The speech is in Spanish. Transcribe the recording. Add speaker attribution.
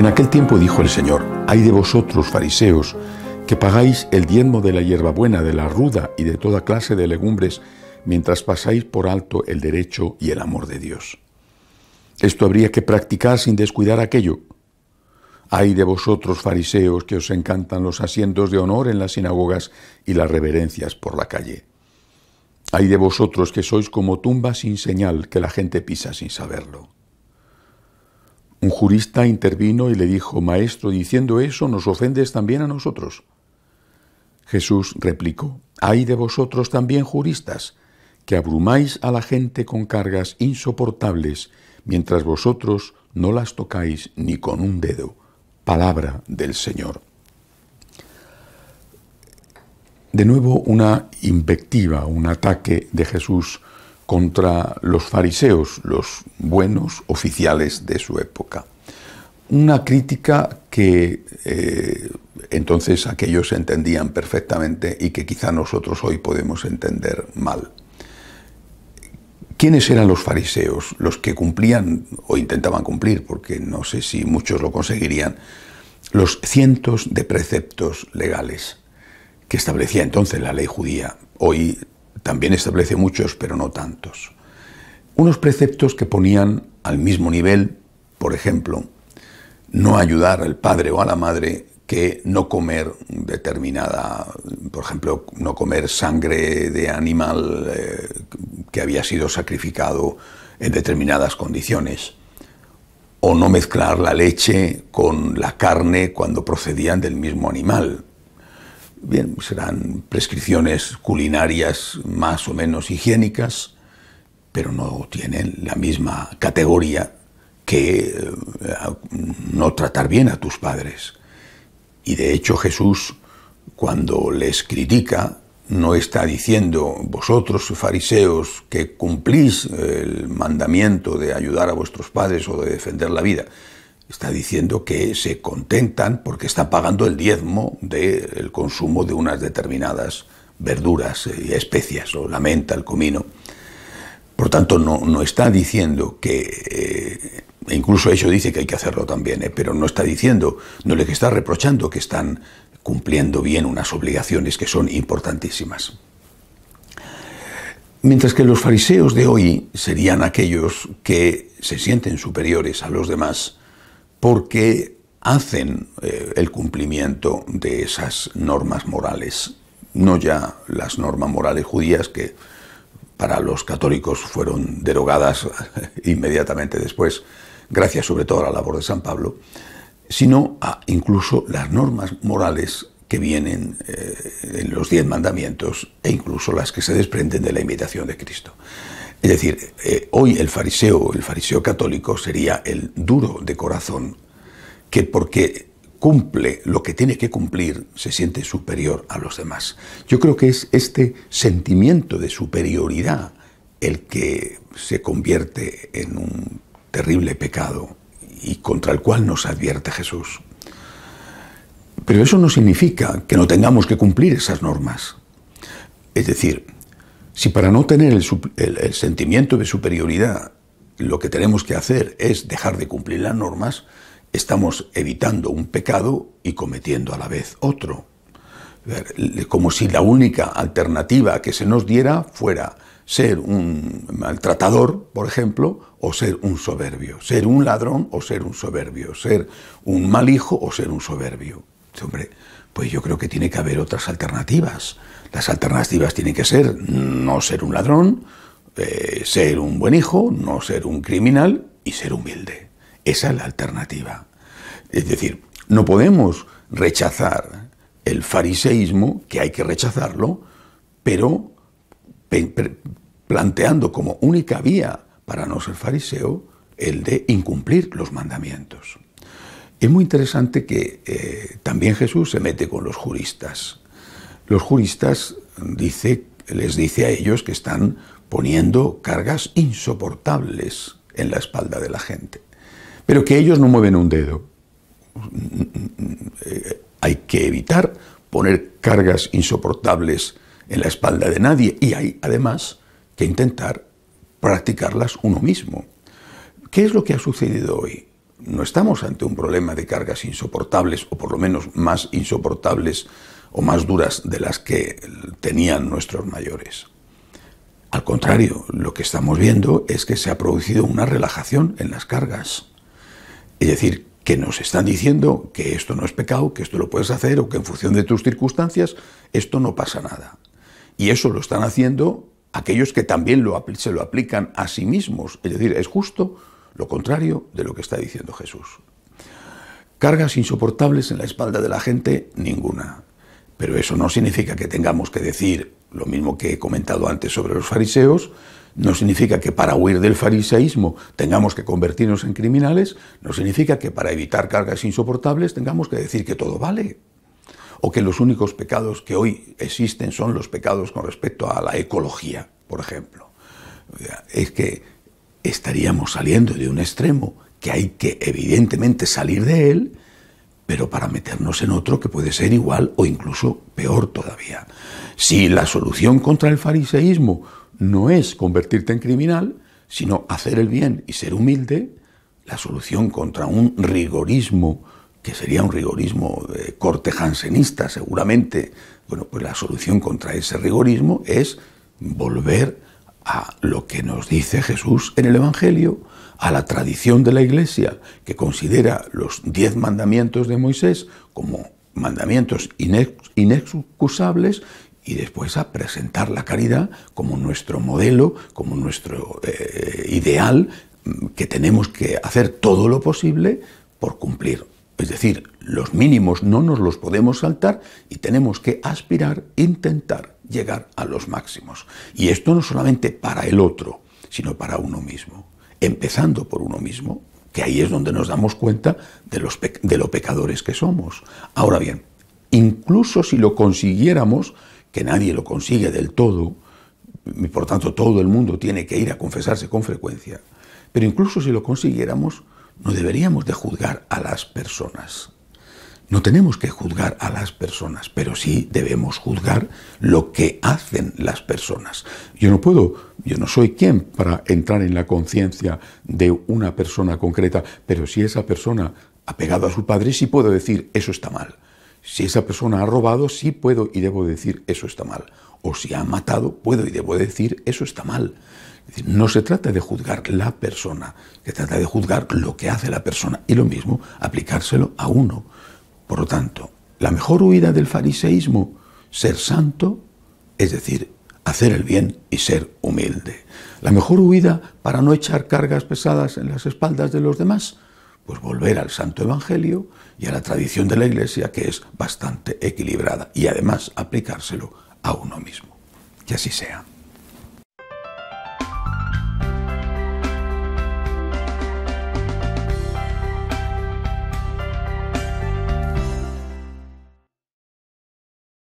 Speaker 1: En aquel tiempo dijo el Señor, hay de vosotros, fariseos, que pagáis el diezmo de la hierbabuena, de la ruda y de toda clase de legumbres, mientras pasáis por alto el derecho y el amor de Dios. Esto habría que practicar sin descuidar aquello. Hay de vosotros, fariseos, que os encantan los asientos de honor en las sinagogas y las reverencias por la calle. Hay de vosotros que sois como tumba sin señal que la gente pisa sin saberlo. Un jurista intervino y le dijo, Maestro, diciendo eso nos ofendes también a nosotros. Jesús replicó, Hay de vosotros también juristas, que abrumáis a la gente con cargas insoportables, mientras vosotros no las tocáis ni con un dedo. Palabra del Señor. De nuevo una invectiva, un ataque de Jesús contra los fariseos, los buenos oficiales de su época. Una crítica que eh, entonces aquellos entendían perfectamente y que quizá nosotros hoy podemos entender mal. ¿Quiénes eran los fariseos? Los que cumplían o intentaban cumplir, porque no sé si muchos lo conseguirían, los cientos de preceptos legales que establecía entonces la ley judía. Hoy también establece muchos, pero no tantos. Unos preceptos que ponían al mismo nivel, por ejemplo, no ayudar al padre o a la madre que no comer determinada, por ejemplo, no comer sangre de animal eh, que había sido sacrificado en determinadas condiciones, o no mezclar la leche con la carne cuando procedían del mismo animal, Bien, serán prescripciones culinarias más o menos higiénicas, pero no tienen la misma categoría que eh, no tratar bien a tus padres. Y de hecho Jesús, cuando les critica, no está diciendo vosotros fariseos que cumplís el mandamiento de ayudar a vuestros padres o de defender la vida está diciendo que se contentan porque están pagando el diezmo del consumo de unas determinadas verduras y especias, o la menta, el comino. Por tanto, no, está diciendo que, eh, e incluso ello dice que hay que hacerlo también, eh, pero no está diciendo, no le está reprochando que están cumpliendo bien unas obligaciones que son importantísimas. Mientras que los fariseos de hoy serían aquellos que se sienten superiores a los demás, porque hacen eh, el cumplimiento de esas normas morales, no ya las normas morales judías que para los católicos fueron derogadas inmediatamente después, gracias sobre todo a la labor de San Pablo, sino a incluso las normas morales que vienen eh, en los diez mandamientos e incluso las que se desprenden de la imitación de Cristo. Es decir, eh, hoy el fariseo, el fariseo católico sería el duro de corazón, que porque cumple lo que tiene que cumplir, se siente superior a los demás. Yo creo que es este sentimiento de superioridad el que se convierte en un terrible pecado y contra el cual nos advierte Jesús. Pero eso no significa que no tengamos que cumplir esas normas. Es decir, si para no tener el, sentimiento de superioridad lo que tenemos que hacer es dejar de cumplir las normas, estamos evitando un pecado y cometiendo a la vez otro. Como si la única alternativa que se nos diera fuera ser un maltratador, por ejemplo, o ser un soberbio, ser un ladrón o ser un soberbio, ser un mal hijo o ser un soberbio. Hombre, pues yo creo que tiene que haber otras alternativas. Las alternativas tienen que ser no ser un ladrón, eh, ser un buen hijo, no ser un criminal y ser humilde. Esa es la alternativa. Es decir, no podemos rechazar el fariseísmo, que hay que rechazarlo, pero planteando como única vía para no ser fariseo el de incumplir los mandamientos. Es muy interesante que eh, también Jesús se mete con los juristas. Los juristas les dice a ellos que están poniendo cargas insoportables en la espalda de la gente, pero que ellos no mueven un dedo. Eh, hay que evitar poner cargas insoportables en la espalda de nadie y hay además que intentar practicarlas uno mismo. ¿Qué es lo que ha sucedido hoy? no estamos ante un problema de cargas insoportables, o por lo menos más insoportables o más duras de las que tenían nuestros mayores. Al contrario, lo que estamos viendo es que se ha producido una relajación en las cargas. Es decir, que nos están diciendo que esto no es pecado, que esto lo puedes hacer o que en función de tus circunstancias esto no pasa nada. Y eso lo están haciendo aquellos que también se lo aplican a sí mismos. Es decir, es justo lo contrario de lo que está diciendo Jesús. Cargas insoportables en la espalda de la gente, ninguna. Pero eso no significa que tengamos que decir lo mismo que he comentado antes sobre los fariseos, no significa que para huir del fariseísmo tengamos que convertirnos en criminales, no significa que para evitar cargas insoportables tengamos que decir que todo vale, o que los únicos pecados que hoy existen son los pecados con respecto a la ecología, por ejemplo. Es que estaríamos saliendo de un extremo que hay que evidentemente salir de él, pero para meternos en otro que puede ser igual o incluso peor todavía. Si la solución contra el fariseísmo no es convertirte en criminal, sino hacer el bien y ser humilde, la solución contra un rigorismo, que sería un rigorismo de eh, corte seguramente, bueno, pues la solución contra ese rigorismo es volver a lo que nos dice Jesús en el Evangelio, a la tradición de la Iglesia, que considera los diez mandamientos de Moisés como mandamientos inexcusables y después a presentar la caridad como nuestro modelo, como nuestro eh, ideal, que tenemos que hacer todo lo posible por cumplir. Es decir, los mínimos no nos los podemos saltar y tenemos que aspirar, intentar llegar a los máximos. Y esto no solamente para el otro, sino para uno mismo. Empezando por uno mismo, que ahí es donde nos damos cuenta de, los de lo pecadores que somos. Ahora bien, incluso si lo consiguiéramos, que nadie lo consigue del todo, y por tanto todo el mundo tiene que ir a confesarse con frecuencia, pero incluso si lo consiguiéramos, no deberíamos de juzgar a las personas. No tenemos que juzgar a las personas, pero sí debemos juzgar lo que hacen las personas. Yo no puedo, yo no soy quien para entrar en la conciencia de una persona concreta, pero si esa persona ha pegado a su padre, sí puedo decir, eso está mal. Si esa persona ha robado, sí puedo y debo decir, eso está mal. O si ha matado, puedo y debo decir, eso está mal. No se trata de juzgar la persona, se trata de juzgar lo que hace la persona y lo mismo aplicárselo a uno. Por lo tanto, la mejor huida del fariseísmo, ser santo, es decir, hacer el bien y ser humilde. La mejor huida para no echar cargas pesadas en las espaldas de los demás, pues volver al Santo Evangelio y a la tradición de la Iglesia, que es bastante equilibrada, y además aplicárselo a uno mismo. Que así sea.